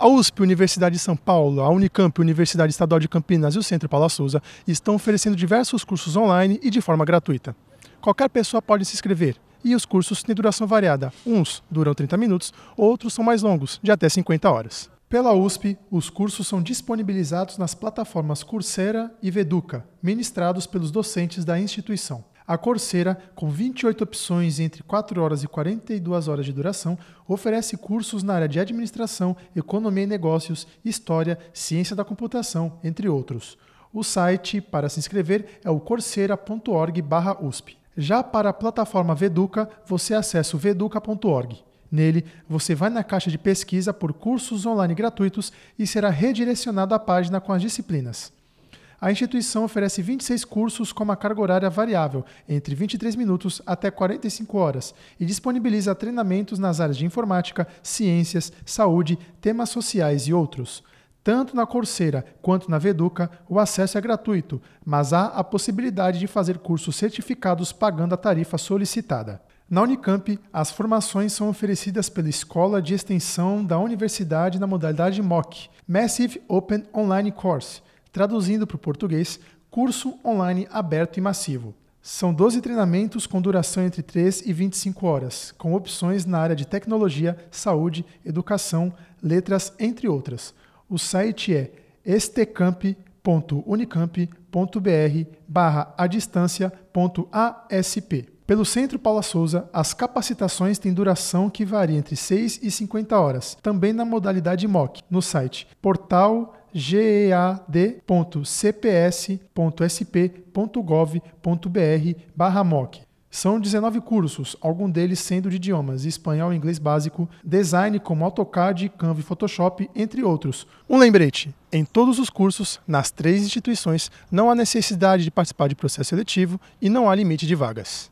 A USP, Universidade de São Paulo, a Unicamp, Universidade Estadual de Campinas e o Centro Paula Souza estão oferecendo diversos cursos online e de forma gratuita. Qualquer pessoa pode se inscrever e os cursos têm duração variada. Uns duram 30 minutos, outros são mais longos, de até 50 horas. Pela USP, os cursos são disponibilizados nas plataformas Coursera e Veduca, ministrados pelos docentes da instituição. A Coursera, com 28 opções entre 4 horas e 42 horas de duração, oferece cursos na área de administração, economia e negócios, história, ciência da computação, entre outros. O site para se inscrever é o coursera.org/usp. Já para a plataforma Veduca, você acessa o veduca.org. Nele, você vai na caixa de pesquisa por cursos online gratuitos e será redirecionado à página com as disciplinas. A instituição oferece 26 cursos com uma carga horária variável, entre 23 minutos até 45 horas, e disponibiliza treinamentos nas áreas de informática, ciências, saúde, temas sociais e outros. Tanto na Corseira quanto na Veduca, o acesso é gratuito, mas há a possibilidade de fazer cursos certificados pagando a tarifa solicitada. Na Unicamp, as formações são oferecidas pela Escola de Extensão da Universidade na modalidade MOOC, Massive Open Online Course, traduzindo para o português, curso online aberto e massivo. São 12 treinamentos com duração entre 3 e 25 horas, com opções na área de tecnologia, saúde, educação, letras, entre outras. O site é estecamp.unicamp.br barra a distância.asp. Pelo Centro Paula Souza, as capacitações têm duração que varia entre 6 e 50 horas, também na modalidade MOOC, no site portal gead.cps.sp.gov.br barra MOC. São 19 cursos, algum deles sendo de idiomas espanhol e inglês básico, design como AutoCAD, Canva e Photoshop, entre outros. Um lembrete: em todos os cursos, nas três instituições, não há necessidade de participar de processo seletivo e não há limite de vagas.